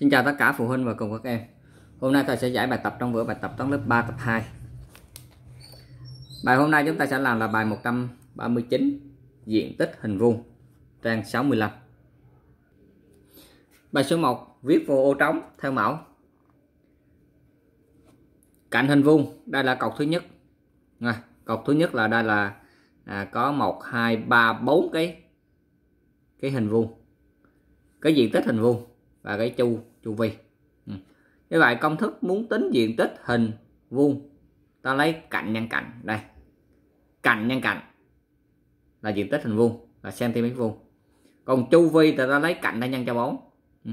Xin chào tất cả phụ huynh và cùng các em Hôm nay thầy sẽ giải bài tập trong bữa bài tập toán lớp 3 tập 2 Bài hôm nay chúng ta sẽ làm là bài 139 Diện tích hình vuông Trang 65 Bài số 1 Viết vô ô trống theo mẫu Cạnh hình vuông Đây là cột thứ nhất à, Cột thứ nhất là đây là à, Có 1, 2, 3, 4 cái Cái hình vuông Cái diện tích hình vuông và cái chu chu vi ừ. như vậy công thức muốn tính diện tích hình vuông ta lấy cạnh nhân cạnh đây cạnh nhân cạnh là diện tích hình vuông là cm vuông còn chu vi thì ta lấy cạnh ta nhân cho bốn ừ.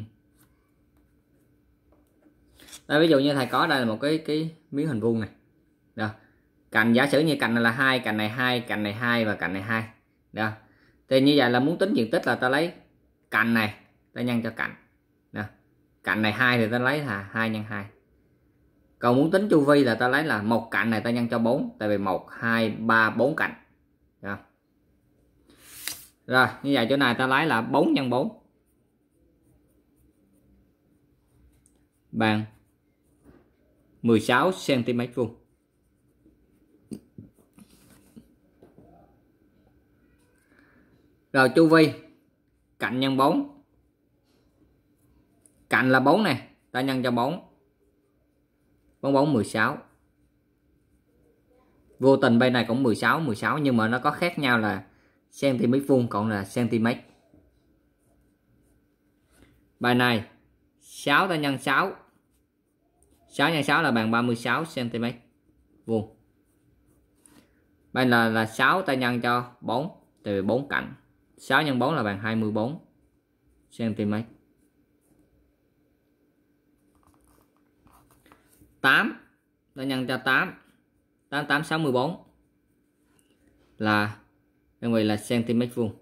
đây ví dụ như thầy có đây là một cái cái miếng hình vuông này Đó. cạnh giả sử như cạnh này là hai cạnh này hai cạnh này hai và cạnh này hai Đó. thì như vậy là muốn tính diện tích là ta lấy cạnh này ta nhân cho cạnh nè cạnh này hai thì ta lấy là hai nhân hai còn muốn tính chu vi là ta lấy là một cạnh này ta nhân cho 4 tại vì một hai ba bốn cạnh Được rồi như vậy chỗ này ta lấy là 4 nhân 4 bằng 16 cm vuông rồi chu vi cạnh nhân 4 cạnh là 4 này ta nhân cho 4 4 4 16 vô tình bên này cũng 16 16 nhưng mà nó có khác nhau là cm vuông còn là cm bài này 6 ta nhân 6 6 nhân 6 là bằng 36 cm vuông bài là là 6 ta nhân cho 4 từ 4 cạnh 6 nhân 4 là bằng 24 cm 8 ta nhân cho 8 8 8 6 14 là đơn vị là cm vuông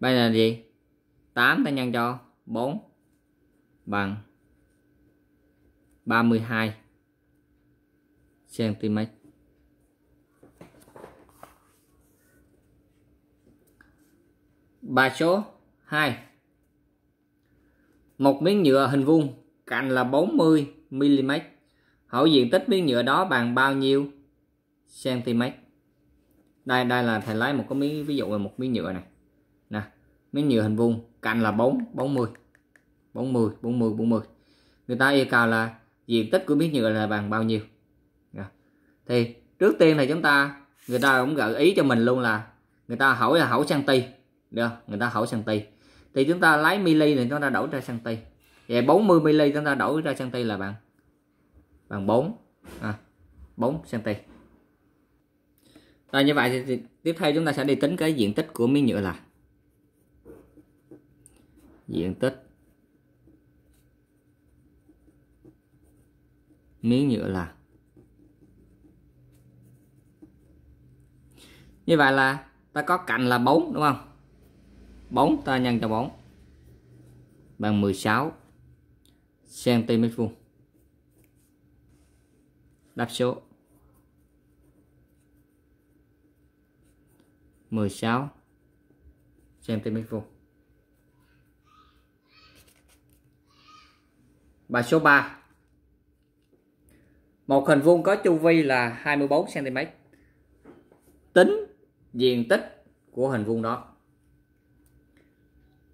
bây giờ là gì 8 ta nhân cho 4 bằng 32 cm bài số 2 một miếng nhựa hình vuông cạnh là 40 mm. Hỏi diện tích miếng nhựa đó bằng bao nhiêu cm? Đây đây là thầy lấy một cái miếng ví dụ là một miếng nhựa này. Nè, miếng nhựa hình vuông, cạnh là 4 40. 40 40 40. Người ta yêu cầu là diện tích của miếng nhựa là bằng bao nhiêu. Nè. Thì trước tiên thì chúng ta người ta cũng gợi ý cho mình luôn là người ta hỏi là hỏi cm. Được, người ta hỏi cm. Thì chúng ta lấy mili thì chúng ta đổi ra cm vậy 40 mm chúng ta đổi ra cm là bằng bằng 4 à, 4 cm rồi như vậy thì tiếp theo chúng ta sẽ đi tính cái diện tích của miếng nhựa là diện tích miếng nhựa là như vậy là ta có cạnh là 4 đúng không 4 ta nhân cho 4 bằng 16 cm vuông đáp số 16 cm vuông bài số 3 một hình vuông có chu vi là 24 cm tính diện tích của hình vuông đó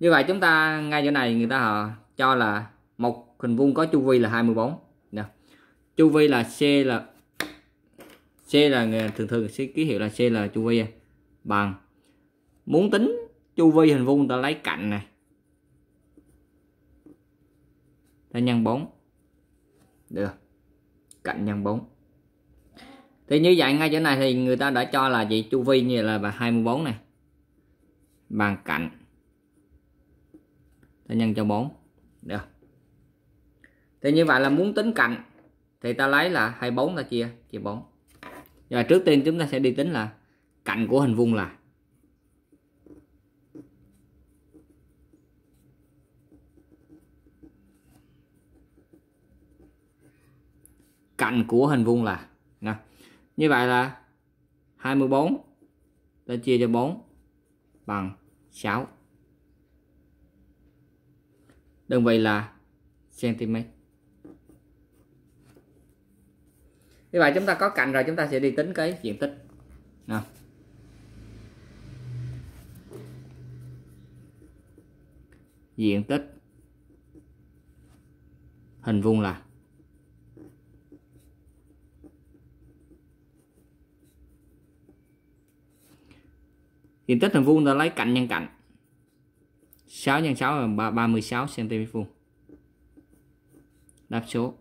như vậy chúng ta ngay chỗ này người ta họ cho là một hình vuông có chu vi là 24 nè chu vi là c là c là thường thường sẽ ký hiệu là c là chu vi à. bằng muốn tính chu vi hình vuông ta lấy cạnh này ta nhân 4 được cạnh nhân 4 thì như vậy ngay chỗ này thì người ta đã cho là gì chu vi như là 24 này bằng cạnh ta nhân cho 4 được thì như vậy là muốn tính cạnh thì ta lấy là 24 ta chia chia 4 và trước tiên chúng ta sẽ đi tính là cạnh của hình vuông là cạnh của hình vuông là nè. Như vậy là 24 ta chia cho 4 bằng 6. Đơn vị là cm. như vậy chúng ta có cạnh rồi chúng ta sẽ đi tính cái diện tích nào diện tích hình vuông là diện tích hình vuông ta lấy cạnh nhân cạnh 6 x 6 là 36 cm vuông đáp số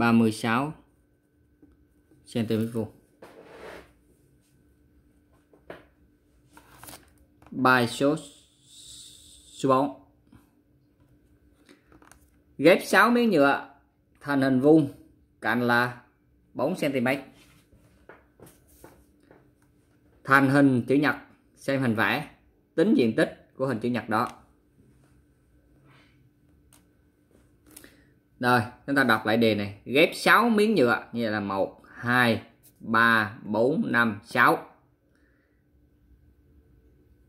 36 cm vuông. Bài số số 4. Ghép 6 miếng nhựa thành hình vuông, cạnh là 4 cm. Thành hình chữ nhật, xem hình vẽ, tính diện tích của hình chữ nhật đó. rồi chúng ta đọc lại đề này ghép 6 miếng nhựa như là 1 2 3 4 5 6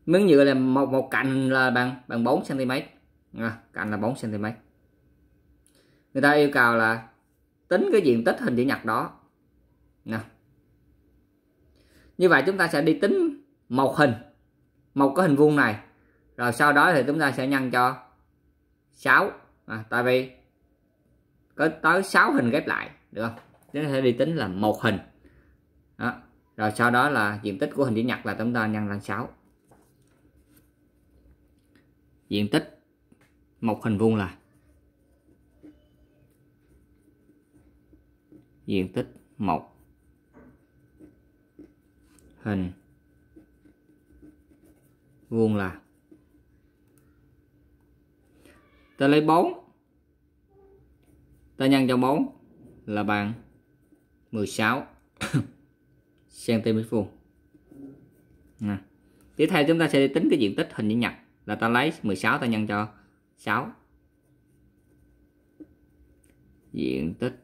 miếng nhựa là một một cạnh là bằng bằng 4 cm à, cạnh là 4 cm người ta yêu cầu là tính cái diện tích hình chữ nhật đó nè như vậy chúng ta sẽ đi tính một hình một cái hình vuông này rồi sau đó thì chúng ta sẽ nhân cho 6 à, tại vì có tới 6 hình ghép lại được không chúng ta sẽ đi tính là một hình đó. rồi sau đó là diện tích của hình chữ nhật là chúng ta nhân lên 6 diện tích một hình vuông là diện tích một hình vuông là ta lấy 4 ta nhân cho 4 là bằng 16 cm vuông tiếp theo chúng ta sẽ tính cái diện tích hình chữ nhật là ta lấy 16 ta nhân cho 6 diện tích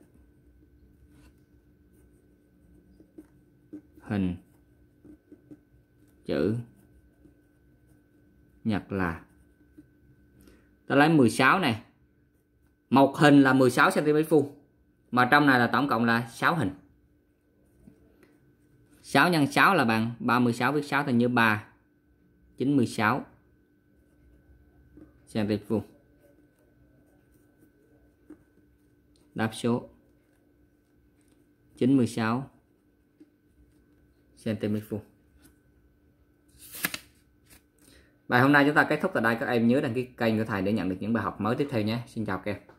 hình chữ nhật là ta lấy 16 này một hình là 16 cm vuông mà trong này là tổng cộng là 6 hình 6 x 6 là bằng 36 viết 6 thành như 3 96 cm vuông đáp số 96 cm vuông Bài hôm nay chúng ta kết thúc tại đây các em nhớ đăng ký kênh của thầy để nhận được những bài học mới tiếp theo nhé. Xin chào các em.